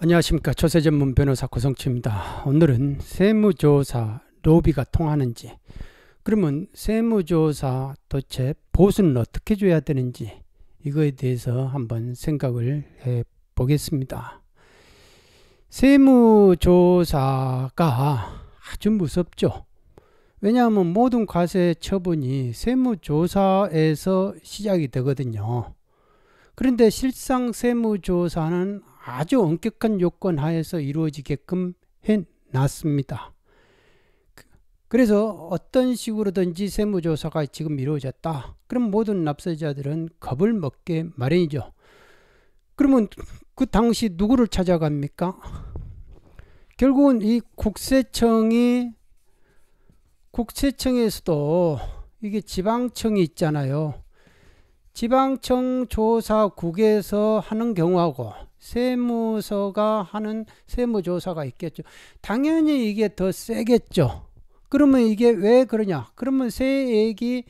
안녕하십니까 조세전문 변호사 고성치입니다. 오늘은 세무조사 로비가 통하는지 그러면 세무조사 도체 보수는 어떻게 줘야 되는지 이거에 대해서 한번 생각을 해 보겠습니다. 세무조사가 아주 무섭죠. 왜냐하면 모든 과세 처분이 세무조사에서 시작이 되거든요. 그런데 실상 세무조사는 아주 엄격한 요건 하에서 이루어지게끔 해 놨습니다. 그, 그래서 어떤 식으로든지 세무조사가 지금 이루어졌다. 그럼 모든 납세자들은 겁을 먹게 마련이죠. 그러면 그 당시 누구를 찾아갑니까? 결국은 이 국세청이 국세청에서도 이게 지방청이 있잖아요. 지방청 조사국에서 하는 경우하고 세무서가 하는 세무조사가 있겠죠. 당연히 이게 더 세겠죠. 그러면 이게 왜 그러냐? 그러면 세액이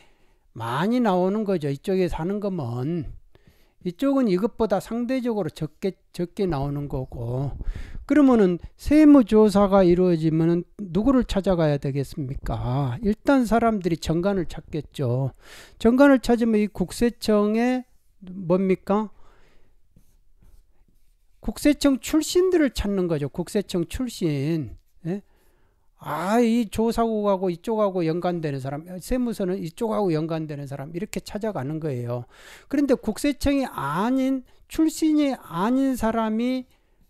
많이 나오는 거죠. 이쪽에 사는 거면. 이쪽은 이것보다 상대적으로 적게 적게 나오는 거고 그러면은 세무조사가 이루어지면은 누구를 찾아가야 되겠습니까? 일단 사람들이 정관을 찾겠죠. 정관을 찾으면 이 국세청에 뭡니까? 국세청 출신들을 찾는 거죠. 국세청 출신. 예? 아, 이 조사국하고 이쪽하고 연관되는 사람, 세무서는 이쪽하고 연관되는 사람, 이렇게 찾아가는 거예요. 그런데 국세청이 아닌, 출신이 아닌 사람이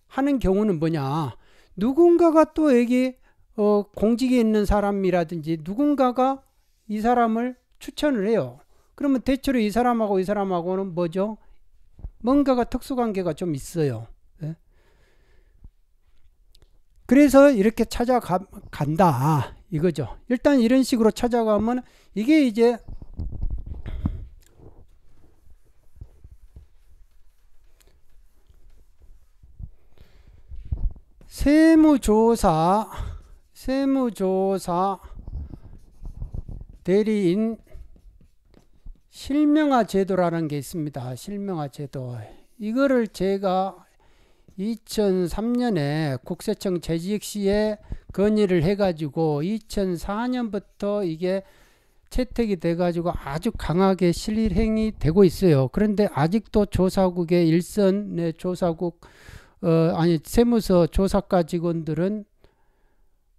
하는 경우는 뭐냐. 누군가가 또 여기, 어, 공직에 있는 사람이라든지 누군가가 이 사람을 추천을 해요. 그러면 대체로 이 사람하고 이 사람하고는 뭐죠? 뭔가가 특수관계가 좀 있어요. 그래서 이렇게 찾아간다 이거죠. 일단 이런 식으로 찾아가면 이게 이제 세무조사 세무조사 대리인 실명화 제도라는 게 있습니다. 실명화 제도. 이거를 제가 2003년에 국세청 재직 시에 건의를 해가지고 2004년부터 이게 채택이 돼가지고 아주 강하게 실행이 되고 있어요. 그런데 아직도 조사국의 일선의 조사국 어, 아니 세무서 조사과 직원들은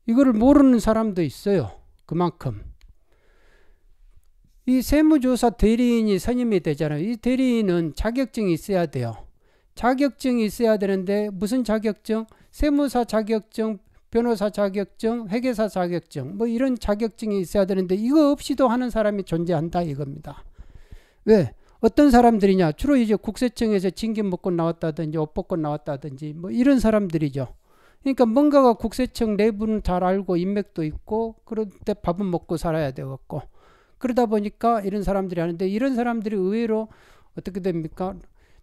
이거를 모르는 사람도 있어요. 그만큼 이 세무조사 대리인이 선임이 되잖아요. 이 대리인은 자격증이 있어야 돼요. 자격증이 있어야 되는데 무슨 자격증? 세무사 자격증, 변호사 자격증, 회계사 자격증 뭐 이런 자격증이 있어야 되는데 이거 없이도 하는 사람이 존재한다 이겁니다. 왜? 어떤 사람들이냐? 주로 이제 국세청에서 징계 먹고 나왔다든지 옷 벗고 나왔다든지 뭐 이런 사람들이죠. 그러니까 뭔가가 국세청 내부는 잘 알고 인맥도 있고 그런데 밥은 먹고 살아야 되겠고 그러다 보니까 이런 사람들이 하는데 이런 사람들이 의외로 어떻게 됩니까?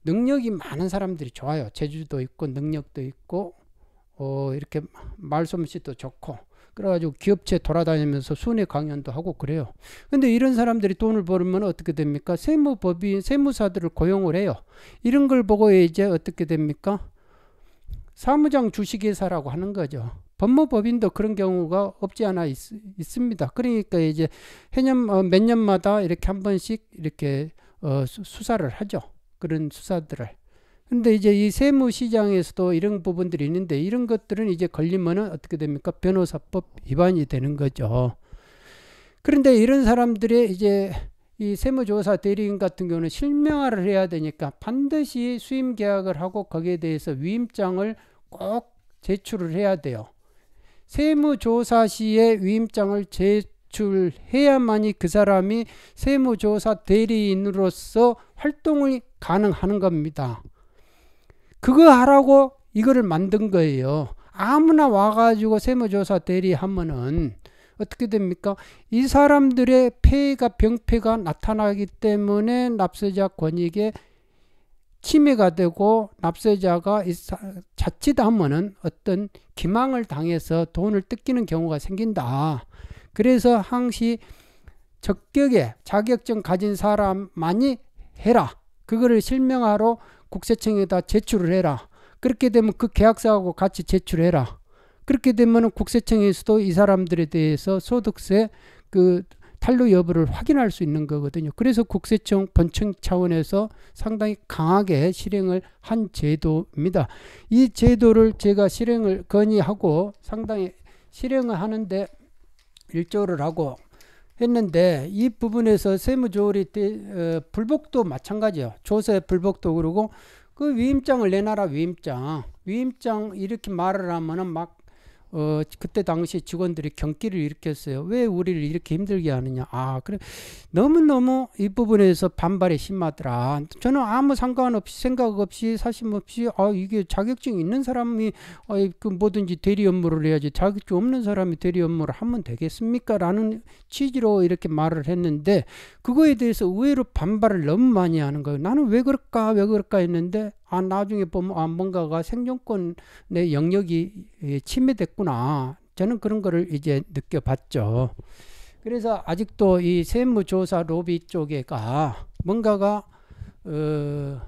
능력이 많은 사람들이 좋아요. 재주도 있고 능력도 있고 어, 이렇게 말솜씨도 좋고 그래가지고 기업체 돌아다니면서 순회 강연도 하고 그래요. 근데 이런 사람들이 돈을 벌면 어떻게 됩니까? 세무법인 세무사들을 고용을 해요. 이런 걸 보고 이제 어떻게 됩니까? 사무장 주식회사라고 하는 거죠. 법무법인도 그런 경우가 없지 않아 있, 습니다 그러니까 이제 해년 어, 몇 년마다 이렇게 한 번씩 이렇게 어, 수사를 하죠. 그런 수사들을. 근데 이제 이 세무 시장에서도 이런 부분들이 있는데 이런 것들은 이제 걸리면은 어떻게 됩니까? 변호사법 위반이 되는 거죠. 그런데 이런 사람들의 이제 이 세무조사 대리인 같은 경우는 실명화를 해야 되니까 반드시 수임 계약을 하고 거기에 대해서 위임장을 꼭 제출을 해야 돼요. 세무조사 시에 위임장을 제출해야만이 그 사람이 세무조사 대리인으로서 활동을 가능하는 겁니다. 그거 하라고 이거를 만든 거예요. 아무나 와가지고 세무조사 대리하면은 어떻게 됩니까? 이 사람들의 폐가 병폐가 나타나기 때문에 납세자 권익에 침해가 되고 납세자가 자칫하면은 어떤 기망을 당해서 돈을 뜯기는 경우가 생긴다. 그래서 항시 적격에 자격증 가진 사람만이 해라. 그거를 실명하러 국세청에다 제출을 해라. 그렇게 되면 그 계약서하고 같이 제출해라. 그렇게 되면은 국세청에서도 이 사람들에 대해서 소득세 그 탈루 여부를 확인할 수 있는 거거든요. 그래서 국세청 본청 차원에서 상당히 강하게 실행을 한 제도입니다. 이 제도를 제가 실행을 건의하고 상당히 실행을 하는데 일조를 하고 했는데 이 부분에서 세무조율이 어, 불복도 마찬가지예요. 조세 불복도 그러고 그 위임장을 내놔라 위임장 위임장 이렇게 말을 하면은 막 어, 그때 당시 직원들이 경기를 일으켰어요. 왜 우리를 이렇게 힘들게 하느냐. 아, 그래. 너무너무 이 부분에서 반발이 심하더라. 저는 아무 상관없이, 생각 없이, 사심 없이, 아, 이게 자격증 있는 사람이, 아, 그 뭐든지 대리 업무를 해야지. 자격증 없는 사람이 대리 업무를 하면 되겠습니까? 라는 취지로 이렇게 말을 했는데, 그거에 대해서 의외로 반발을 너무 많이 하는 거예요. 나는 왜 그럴까, 왜 그럴까 했는데, 아 나중에 보면 아 뭔가가 생존권의 영역이 예, 침해됐구나 저는 그런 거를 이제 느껴봤죠. 그래서 아직도 이 세무조사 로비 쪽에가 뭔가가 어,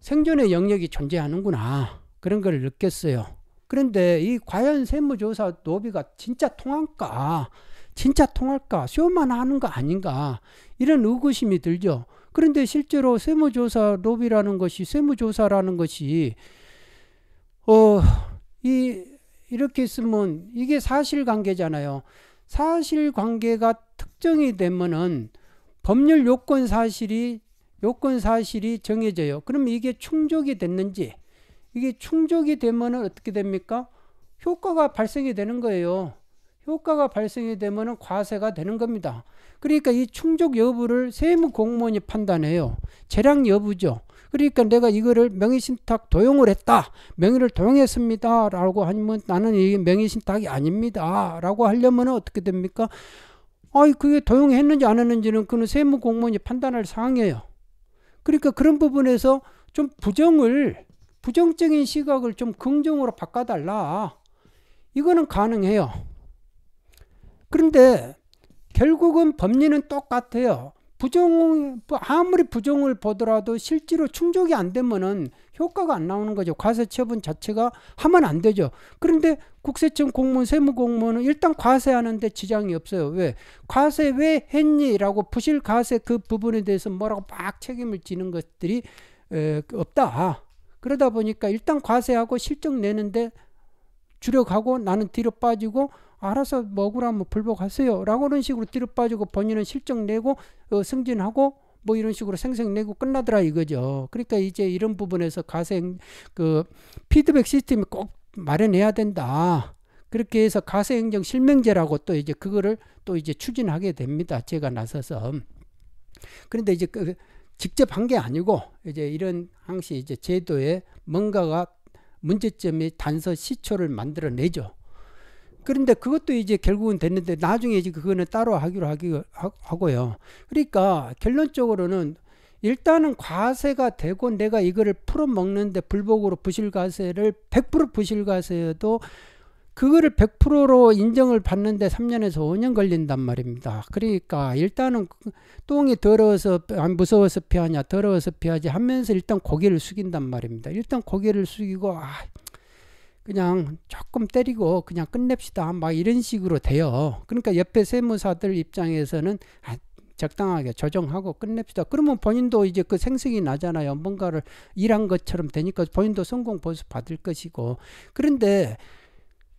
생존의 영역이 존재하는구나 그런 걸 느꼈어요. 그런데 이 과연 세무조사 로비가 진짜 통할까? 진짜 통할까? 쇼만 하는 거 아닌가? 이런 의구심이 들죠. 그런데 실제로 세무조사 로비라는 것이 세무조사라는 것이 어 이 이렇게 쓰면 이게 사실관계잖아요. 사실관계가 특정이 되면은 법률 요건 사실이 요건 사실이 정해져요. 그럼 이게 충족이 됐는지 이게 충족이 되면은 어떻게 됩니까? 효과가 발생이 되는 거예요. 효과가 발생이 되면 과세가 되는 겁니다. 그러니까 이 충족 여부를 세무공무원이 판단해요. 재량 여부죠. 그러니까 내가 이거를 명의신탁 도용을 했다. 명의를 도용했습니다. 라고 하면 나는 이게 명의신탁이 아닙니다. 라고 하려면 어떻게 됩니까? 아이, 그게 도용했는지 안 했는지는 그는 세무공무원이 판단할 사항이에요. 그러니까 그런 부분에서 좀 부정을, 부정적인 시각을 좀 긍정으로 바꿔달라. 이거는 가능해요. 그런데 결국은 법리는 똑같아요. 부정 뭐 아무리 부정을 보더라도 실제로 충족이 안 되면은 효과가 안 나오는 거죠. 과세 처분 자체가 하면 안 되죠. 그런데 국세청 공무원, 세무 공무원은 일단 과세하는데 지장이 없어요. 왜? 과세 왜 했니라고 부실 과세 그 부분에 대해서 뭐라고 막 책임을 지는 것들이 에, 없다. 그러다 보니까 일단 과세하고 실적 내는데 주력하고 나는 뒤로 빠지고 알아서 먹으라 면 뭐 불복하세요. 라고는 하 식으로 뒤로 빠지고 본인은 실적 내고 어, 승진하고 뭐 이런 식으로 생생 내고 끝나더라 이거죠. 그러니까 이제 이런 부분에서 가생 그 피드백 시스템이 꼭 마련해야 된다. 그렇게 해서 가세행정 실명제라고 또 이제 그거를 또 이제 추진하게 됩니다. 제가 나서서. 그런데 이제 그 직접 한 게 아니고 이제 이런 항시 이제 제도에 뭔가가 문제점이 단서 시초를 만들어내죠. 그런데 그것도 이제 결국은 됐는데 나중에 이제 그거는 따로 하기로 하기, 하고요. 그러니까 결론적으로는 일단은 과세가 되고 내가 이거를 풀어먹는데 불복으로 부실과세를 100% 부실과세여도 그거를 100%로 인정을 받는데 3년에서 5년 걸린단 말입니다. 그러니까 일단은 그 똥이 더러워서 안 무서워서 피하냐 더러워서 피하지 하면서 일단 고개를 숙인단 말입니다. 일단 고개를 숙이고 아 그냥 조금 때리고 그냥 끝냅시다. 막 이런 식으로 돼요. 그러니까 옆에 세무사들 입장에서는 아, 적당하게 조정하고 끝냅시다. 그러면 본인도 이제 그 생색이 나잖아요. 뭔가를 일한 것처럼 되니까 본인도 성공 보수 받을 것이고. 그런데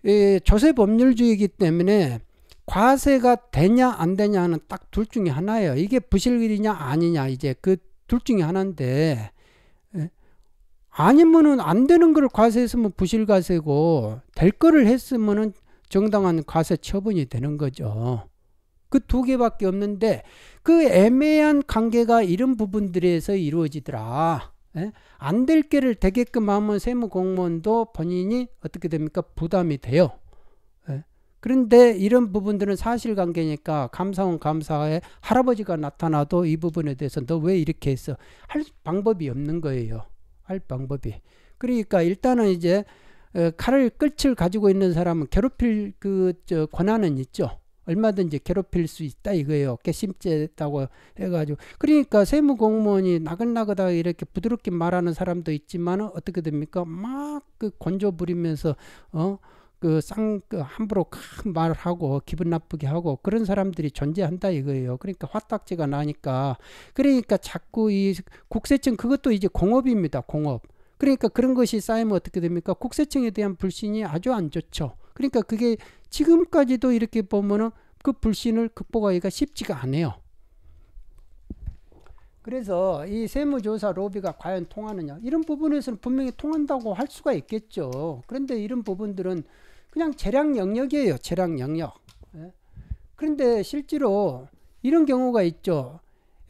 예, 조세 법률주의이기 때문에 과세가 되냐 안 되냐는 딱 둘 중에 하나예요. 이게 부실일이냐 아니냐 이제 그 둘 중에 하나인데 아니면은 안 되는 걸 과세했으면 부실과세고 될 거를 했으면은 정당한 과세 처분이 되는 거죠. 그 두 개밖에 없는데 그 애매한 관계가 이런 부분들에서 이루어지더라. 예? 안될 게를 되게끔 하면 세무 공무원도 본인이 어떻게 됩니까? 부담이 돼요. 에? 예? 그런데 이런 부분들은 사실관계니까 감사원 감사에 할아버지가 나타나도 이 부분에 대해서 너 왜 이렇게 했어? 할 방법이 없는 거예요. 할 방법이. 그러니까 일단은 이제 어, 칼을 끝을 가지고 있는 사람은 괴롭힐 그 저 권한은 있죠. 얼마든지 괴롭힐 수 있다 이거예요. 깨심죄다고 해가지고 그러니까 세무 공무원이 나긋나긋하게 이렇게 부드럽게 말하는 사람도 있지만 어떻게 됩니까? 막 그 건조 부리면서 어 그쌍그 그 함부로 큰 말하고 을 기분 나쁘게 하고 그런 사람들이 존재한다 이거예요. 그러니까 화딱지가 나니까 그러니까 자꾸 이 국세청 그것도 이제 공업입니다. 공업. 그러니까 그런 것이 쌓이면 어떻게 됩니까? 국세청에 대한 불신이 아주 안 좋죠. 그러니까 그게 지금까지도 이렇게 보면은 그 불신을 극복하기가 쉽지가 않아요. 그래서 이 세무조사 로비가 과연 통하느냐 이런 부분에서는 분명히 통한다고 할 수가 있겠죠. 그런데 이런 부분들은 그냥 재량 영역이에요. 재량 영역. 예? 그런데 실제로 이런 경우가 있죠.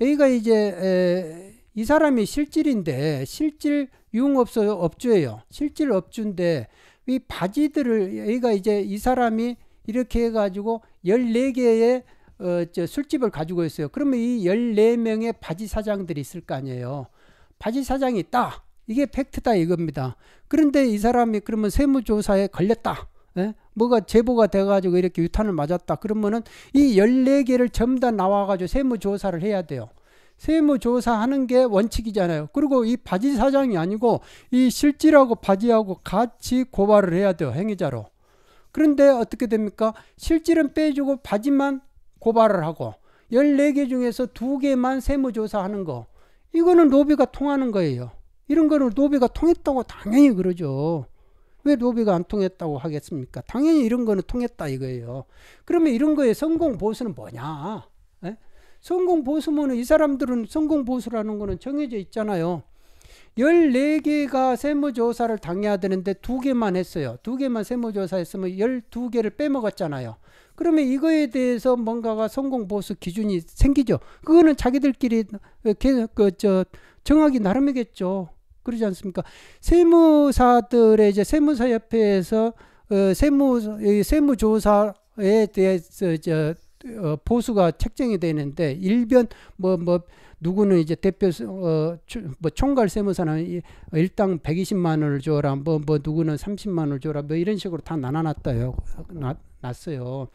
A가 이제 에, 이 사람이 실질인데 실질 유흥업소 업주예요. 실질 업주인데 이 바지들을 A가 이제 이 사람이 이렇게 해가지고 14개의 어, 저 술집을 가지고 있어요. 그러면 이 14명의 바지 사장들이 있을 거 아니에요. 바지 사장이 있다. 이게 팩트다 이겁니다. 그런데 이 사람이 그러면 세무조사에 걸렸다. 예? 뭐가 제보가 돼가지고 이렇게 유탄을 맞았다. 그러면은 이 14개를 전부 다 나와가지고 세무조사를 해야 돼요. 세무조사하는 게 원칙이잖아요. 그리고 이 바지 사장이 아니고 이 실질하고 바지하고 같이 고발을 해야 돼요. 행위자로. 그런데 어떻게 됩니까? 실질은 빼주고 바지만 고발을 하고 14개 중에서 2개만 세무조사하는 거 이거는 로비가 통하는 거예요. 이런 거를 로비가 통했다고 당연히 그러죠. 왜로비가안 통했다고 하겠습니까? 당연히 이런 거는 통했다 이거예요. 그러면 이런 거에 성공 보수는 뭐냐? 에? 예? 성공 보수면이 사람들은 성공 보수라는 거는 정해져 있잖아요. 14개가 세무조사를 당해야 되는데 2개만 했어요. 2개만 세무조사 했으면 12개를 빼먹었잖아요. 그러면 이거에 대해서 뭔가가 성공 보수 기준이 생기죠. 그거는 자기들끼리 그저 정하기 나름이겠죠. 그러지 않습니까? 세무사들의 이제 세무사 협회에서 어, 세무 세무조사에 대해서 저 어, 보수가 책정이 되는데 일변 뭐뭐 뭐 누구는 이제 대표 어, 뭐 총괄 세무사는 일당 120만 원을 줘라 뭐뭐 뭐 누구는 30만 원을 줘라 뭐 이런 식으로 다 나눠놨다요 났어요.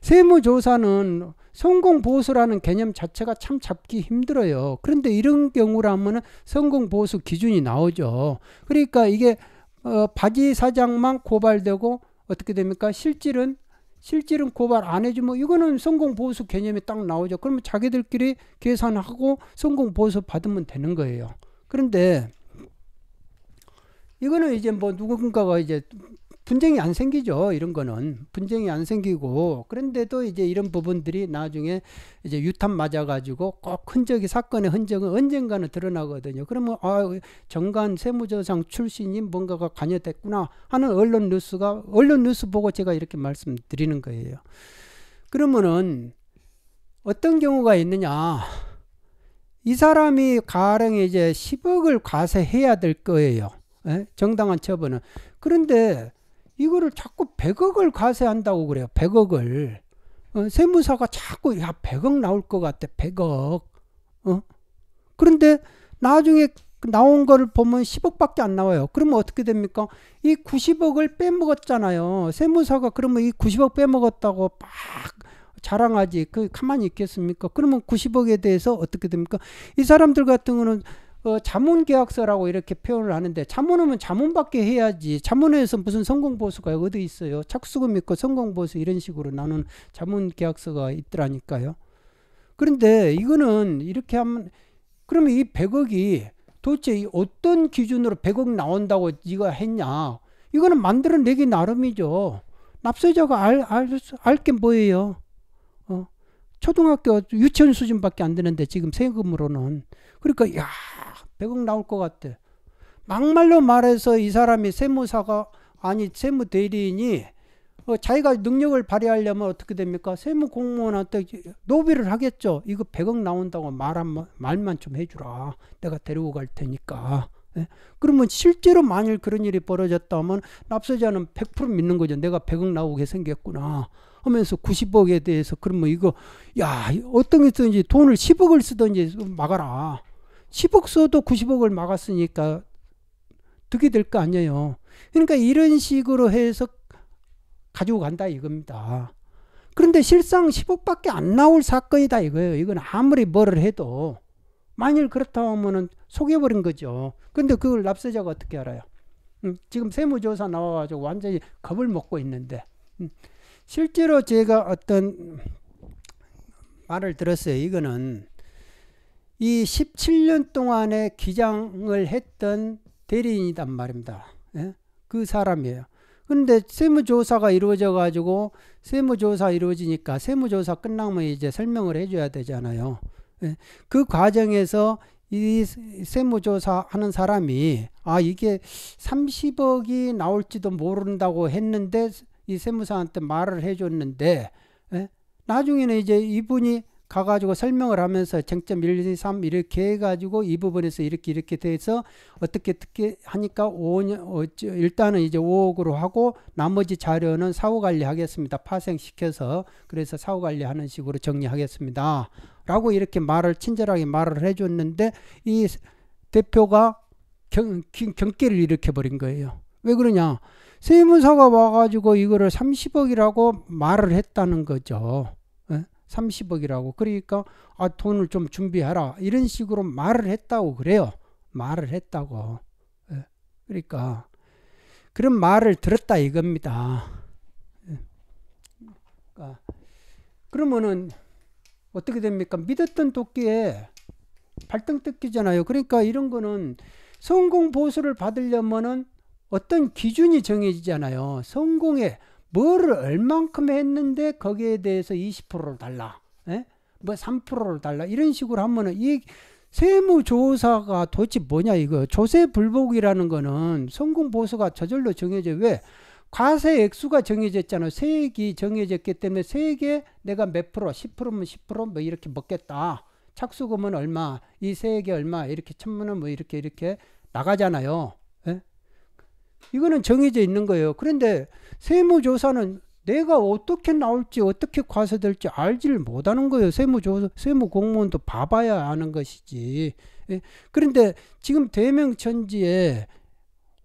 세무조사는 성공보수라는 개념 자체가 참 잡기 힘들어요. 그런데 이런 경우라면 성공보수 기준이 나오죠. 그러니까 이게 어, 바지 사장만 고발되고 어떻게 됩니까? 실질은 실질은 고발 안 해주면 뭐 이거는 성공 보수 개념이 딱 나오죠. 그러면 자기들끼리 계산하고 성공 보수 받으면 되는 거예요. 그런데 이거는 이제 뭐 누군가가 이제 분쟁이 안 생기죠. 이런 거는 분쟁이 안 생기고 그런데도 이제 이런 부분들이 나중에 이제 유탄 맞아가지고 꼭 흔적이 사건의 흔적은 언젠가는 드러나거든요. 그러면 아 정관 세무조장 출신이 뭔가가 관여됐구나 하는 언론 뉴스가 언론 뉴스 보고 제가 이렇게 말씀드리는 거예요. 그러면은 어떤 경우가 있느냐? 이 사람이 가령 이제 10억을 과세해야 될 거예요. 에? 예? 정당한 처분은. 그런데 이거를 자꾸 100억을 과세한다고 그래요. 100억을. 어, 세무사가 자꾸 야 100억 나올 것 같아. 100억. 어? 그런데 나중에 나온 거를 보면 10억밖에 안 나와요. 그러면 어떻게 됩니까? 이 90억을 빼먹었잖아요. 세무사가 그러면 이 90억 빼먹었다고 막 자랑하지. 그 가만히 있겠습니까? 그러면 90억에 대해서 어떻게 됩니까? 이 사람들 같은 거는 어, 자문 계약서라고 이렇게 표현을 하는데 자문하면 자문밖에 해야지 자문에서 무슨 성공 보수가 어디 있어요? 착수금 있고 성공 보수 이런 식으로 나는 자문 계약서가 있더라니까요. 그런데 이거는 이렇게 하면 그러면 이 100억이 도대체 어떤 기준으로 100억 나온다고 네가 했냐? 이거는 만들어내기 나름이죠. 납세자가 알알게 뭐예요? 어. 초등학교 유치원 수준밖에 안 되는데 지금 세금으로는 그러니까 야 100억 나올 것 같대. 막말로 말해서 이 사람이 세무사가 아니 세무 대리인이 어, 자기가 능력을 발휘하려면 어떻게 됩니까? 세무 공무원한테 노비를 하겠죠. 이거 100억 나온다고 말 한, 말만 좀 해주라. 내가 데리고 갈 테니까. 네? 그러면 실제로 만일 그런 일이 벌어졌다면 납세자는 100% 믿는 거죠. 내가 100억 나오게 생겼구나. 하면서 90억에 대해서 그러면 이거 야 어떤 게 쓰든지 돈을 10억을 쓰든지 막아라. 10억 써도 90억을 막았으니까 득이 될 거 아니에요. 그러니까 이런 식으로 해서 가지고 간다 이겁니다. 그런데 실상 10억밖에 안 나올 사건이다 이거예요. 이건 아무리 뭐를 해도 만일 그렇다면은 하 속여버린 거죠. 근데 그걸 납세자가 어떻게 알아요? 음, 지금 세무조사 나와가지고 완전히 겁을 먹고 있는데 음, 실제로 제가 어떤 말을 들었어요. 이거는 이 17년 동안에 기장을 했던 대리인이란 말입니다. 예? 그 사람이에요. 근데 세무조사가 이루어져 가지고 세무조사 이루어지니까 세무조사 끝나면 이제 설명을 해줘야 되잖아요. 예? 그 과정에서 이 세무조사 하는 사람이 아 이게 30억이 나올지도 모른다고 했는데 이 세무사한테 말을 해줬는데 예? 나중에는 이제 이분이 가가지고 설명을 하면서 쟁점 1, 2, 3 이렇게 해가지고 이 부분에서 이렇게 이렇게 돼서 어떻게 어떻게 하니까 5년 어, 일단은 이제 5억으로 하고 나머지 자료는 사후 관리하겠습니다. 파생시켜서 그래서 사후 관리하는 식으로 정리하겠습니다. 라고 이렇게 말을 친절하게 말을 해줬는데 이 대표가 경, 경기를 일으켜버린 거예요. 왜 그러냐? 세무사가 와가지고 이거를 30억이라고 말을 했다는 거죠. 30억이라고. 그러니까 아 돈을 좀 준비하라. 이런 식으로 말을 했다고 그래요. 말을 했다고. 예. 그러니까 그런 말을 들었다 이겁니다. 예. 그러니까 그러면은 어떻게 됩니까? 믿었던 도끼에 발등 뜯기잖아요. 그러니까 이런 거는 성공 보수를 받으려면은 어떤 기준이 정해지잖아요. 성공에 뭐를 얼만큼 했는데 거기에 대해서 20%를 달라. 예? 뭐 3%를 달라. 이런 식으로 하면은 이 세무조사가 도대체 뭐냐 이거. 조세 불복이라는 거는 성공 보수가 저절로 정해져. 왜? 과세 액수가 정해졌잖아. 세액이 정해졌기 때문에 세액에 내가 몇 프로, 10%면 10%뭐 이렇게 먹겠다. 착수금은 얼마, 이 세액이 얼마, 이렇게 천문은뭐 이렇게 이렇게 나가잖아요. 이거는 정해져 있는 거예요. 그런데 세무조사는 내가 어떻게 나올지 어떻게 과세될지 알지를 못하는 거예요. 세무조사, 세무공무원도 봐봐야 아는 것이지. 예? 그런데 지금 대명천지에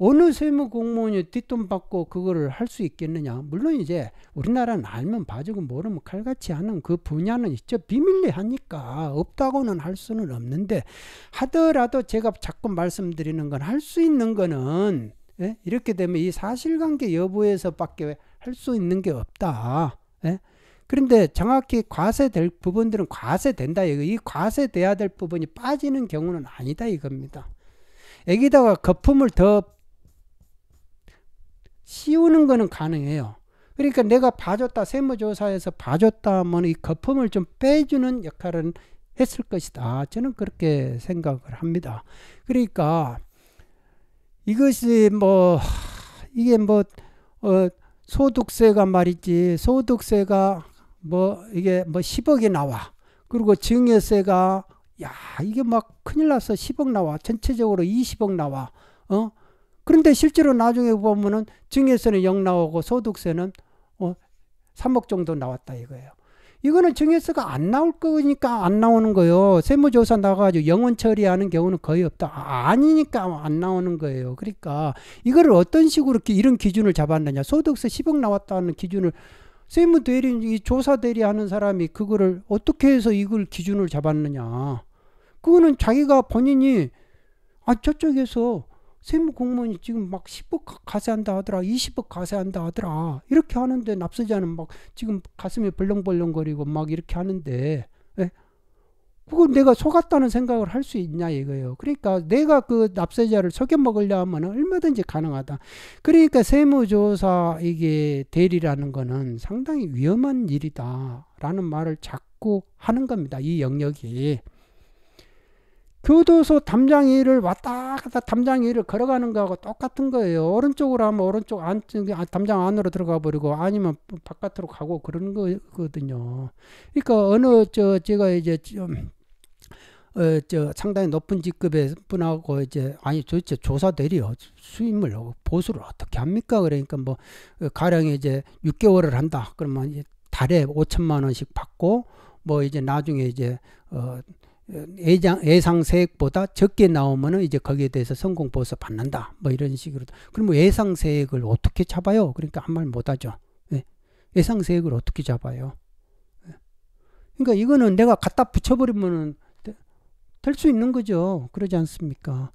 어느 세무공무원이 뒷돈 받고 그거를 할 수 있겠느냐? 물론 이제 우리나라는 알면 봐주고 모르면 칼같이 하는 그 분야는 진짜 비밀리하니까 없다고는 할 수는 없는데 하더라도 제가 자꾸 말씀드리는 건 할 수 있는 거는 예? 이렇게 되면 이 사실관계 여부에서밖에 할 수 있는 게 없다. 예? 그런데 정확히 과세될 부분들은 과세된다. 이 과세돼야 될 부분이 빠지는 경우는 아니다 이겁니다. 여기다가 거품을 더 씌우는 거는 가능해요. 그러니까 내가 봐줬다 세무조사에서 봐줬다 하면 이 거품을 좀 빼주는 역할은 했을 것이다. 저는 그렇게 생각을 합니다. 그러니까 이것이 뭐 이게 뭐 어, 소득세가 말이지 소득세가 뭐 이게 뭐 10억이 나와 그리고 증여세가 야 이게 막 큰일 나서 10억 나와 전체적으로 20억 나와 어 그런데 실제로 나중에 보면은 증여세는 영 나오고 소득세는 어 3억 정도 나왔다 이거예요 이거는 증여세가 안 나올 거니까 안 나오는 거예요. 세무조사 나가가지고 영원 처리하는 경우는 거의 없다. 아, 아니니까 안 나오는 거예요. 그러니까 이거를 어떤 식으로 이런 기준을 잡았느냐. 소득세 10억 나왔다는 기준을 세무 대리, 이 조사 대리하는 사람이 그거를 어떻게 해서 이걸 기준을 잡았느냐. 그거는 자기가 본인이 아, 저쪽에서 세무 공무원이 지금 막 10억 가세한다 하더라, 20억 가세한다 하더라. 이렇게 하는데 납세자는 막 지금 가슴이 벌렁벌렁거리고 막 이렇게 하는데, 예? 그거 내가 속았다는 생각을 할 수 있냐 이거예요. 그러니까 내가 그 납세자를 속여 먹으려 하면 얼마든지 가능하다. 그러니까 세무조사 이게 대리라는 거는 상당히 위험한 일이다라는 말을 자꾸 하는 겁니다. 이 영역이. 교도소 담장 일을 왔다 갔다 담장 일을 걸어가는 거하고 똑같은 거예요. 오른쪽으로 하면 오른쪽 안 아, 담장 안으로 들어가 버리고 아니면 바깥으로 가고 그러는 거거든요. 그러니까 어느 저 제가 이제 좀 어, 저 상당히 높은 직급의 분하고 이제 아니 도대체 조사 대리요 수임을 보수를 어떻게 합니까? 그러니까 뭐가령 어, 이제 6개월을 한다. 그러면 달에 5천만 원씩 받고 뭐 이제 나중에 이제 어 예장, 예상세액보다 적게 나오면은 이제 거기에 대해서 성공보수 받는다. 뭐 이런 식으로. 그럼 뭐 예상세액을 어떻게 잡아요? 그러니까 한 말 못하죠. 예. 상세액을 어떻게 잡아요? 예. 그러니까 이거는 내가 갖다 붙여버리면은 될 수 있는 거죠. 그러지 않습니까?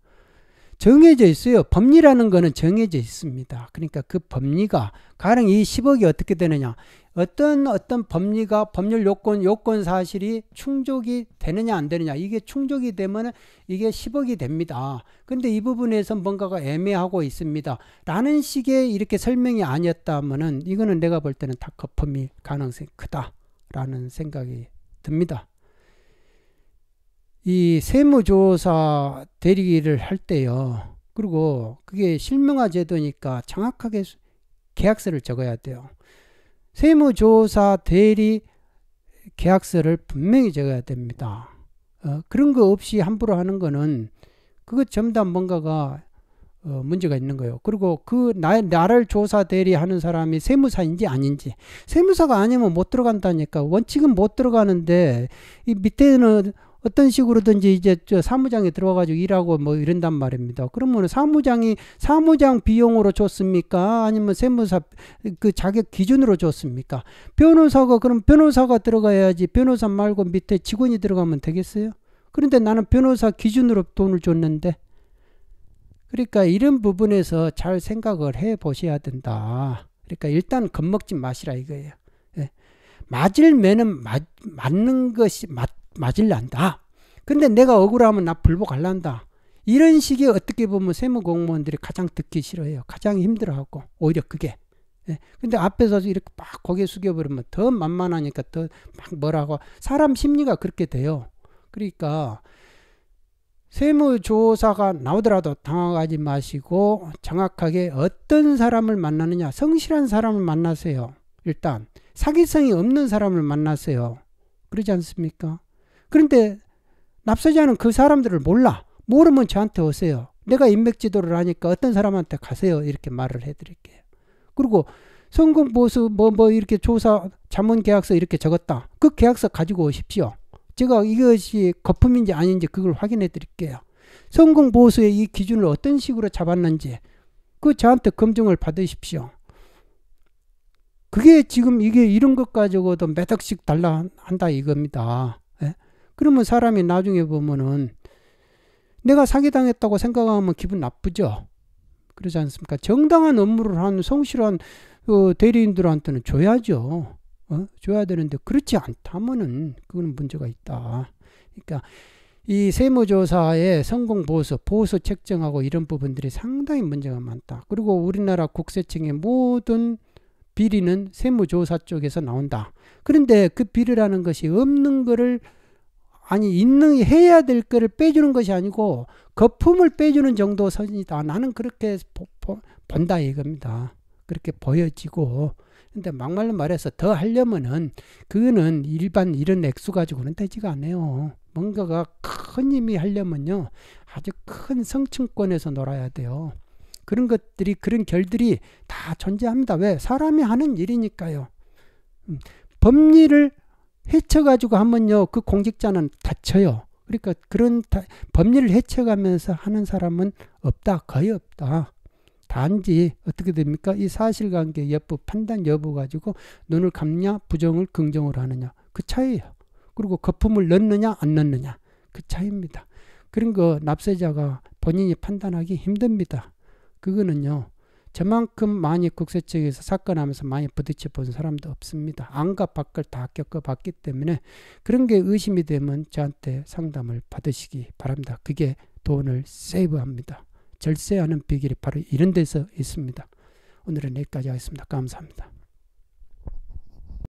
정해져 있어요. 법리라는 거는 정해져 있습니다. 그러니까 그 법리가 가령 이 10억이 어떻게 되느냐. 어떤 어떤 법리가 법률 요건 요건 사실이 충족이 되느냐 안 되느냐. 이게 충족이 되면 이게 10억이 됩니다. 근데 이 부분에서 뭔가가 애매하고 있습니다. 라는 식의 이렇게 설명이 아니었다면은 이거는 내가 볼 때는 다 거품이 가능성이 크다라는 생각이 듭니다. 이 세무조사 대리기를 할 때요. 그리고 그게 실명화 제도니까 정확하게 계약서를 적어야 돼요. 세무조사 대리 계약서를 분명히 적어야 됩니다. 어, 그런 거 없이 함부로 하는 거는 그것 점단 뭔가가 어, 문제가 있는 거예요. 그리고 그 나, 나를 조사 대리하는 사람이 세무사인지 아닌지 세무사가 아니면 못 들어간다니까 원칙은 못 들어가는데 이 밑에는 어떤 식으로든지 이제 저 사무장에 들어가지고 일하고 뭐 이런단 말입니다. 그러면 사무장이 사무장 비용으로 줬습니까? 아니면 세무사 그 자격 기준으로 줬습니까? 변호사가 그럼 변호사가 들어가야지 변호사 말고 밑에 직원이 들어가면 되겠어요? 그런데 나는 변호사 기준으로 돈을 줬는데 그러니까 이런 부분에서 잘 생각을 해 보셔야 된다. 그러니까 일단 겁먹지 마시라 이거예요. 예. 맞을 매는 맞, 맞는 것이 맞다 맞을란다. 근데 내가 억울하면 나 불복 할란다. 이런 식의 어떻게 보면 세무공무원들이 가장 듣기 싫어해요. 가장 힘들어하고 오히려 그게. 예. 근데 앞에서 이렇게 막 고개 숙여버리면 더 만만하니까 더 막 뭐라고 사람 심리가 그렇게 돼요. 그러니까 세무조사가 나오더라도 당황하지 마시고 정확하게 어떤 사람을 만나느냐 성실한 사람을 만나세요. 일단 사기성이 없는 사람을 만나세요. 그러지 않습니까? 그런데 납세자는 그 사람들을 몰라. 모르면 저한테 오세요. 내가 인맥 지도를 하니까 어떤 사람한테 가세요. 이렇게 말을 해드릴게요. 그리고 성공 보수 뭐뭐 뭐 이렇게 조사 자문 계약서 이렇게 적었다. 그 계약서 가지고 오십시오. 제가 이것이 거품인지 아닌지 그걸 확인해 드릴게요. 성공 보수의 이 기준을 어떤 식으로 잡았는지 그 저한테 검증을 받으십시오. 그게 지금 이게 이런 것 가지고도 몇 억씩 달라 한다 이겁니다. 그러면 사람이 나중에 보면은 내가 사기당했다고 생각하면 기분 나쁘죠. 그러지 않습니까? 정당한 업무를 한 성실한 어, 대리인들한테는 줘야죠. 어? 줘야 되는데 그렇지 않다면은 그거는 문제가 있다. 그러니까 이 세무조사의 성공 보수, 보수 책정하고 이런 부분들이 상당히 문제가 많다. 그리고 우리나라 국세청의 모든 비리는 세무조사 쪽에서 나온다. 그런데 그 비리라는 것이 없는 거를 아니 있는 해야 될 것을 빼주는 것이 아니고 거품을 빼주는 정도 선이다. 나는 그렇게 보, 보, 본다 이겁니다. 그렇게 보여지고 근데 막말로 말해서 더 하려면은 그거는 일반 이런 액수 가지고는 되지가 않네요 뭔가가 큰 힘이 하려면요 아주 큰 성층권에서 놀아야 돼요. 그런 것들이 그런 결들이 다 존재합니다. 왜 사람이 하는 일이니까요. 음, 법리를 해쳐가지고 하면요, 그 공직자는 다쳐요. 그러니까 그런 다, 법리를 해쳐가면서 하는 사람은 없다, 거의 없다. 단지 어떻게 됩니까? 이 사실관계 여부, 판단 여부 가지고 눈을 감냐, 부정을 긍정으로 하느냐 그 차이예요. 그리고 거품을 넣느냐, 안 넣느냐 그 차이입니다. 그런 거 납세자가 본인이 판단하기 힘듭니다. 그거는요. 저만큼 많이 국세 청에서 사건 하면서 많이 부딪혀 본 사람도 없습니다. 안과 밖을 다 겪어 봤기 때문에 그런 게 의심이 되면 저한테 상담을 받으시기 바랍니다. 그게 돈을 세이브합니다. 절세하는 비결이 바로 이런 데서 있습니다. 오늘은 여기까지 하겠습니다. 감사합니다.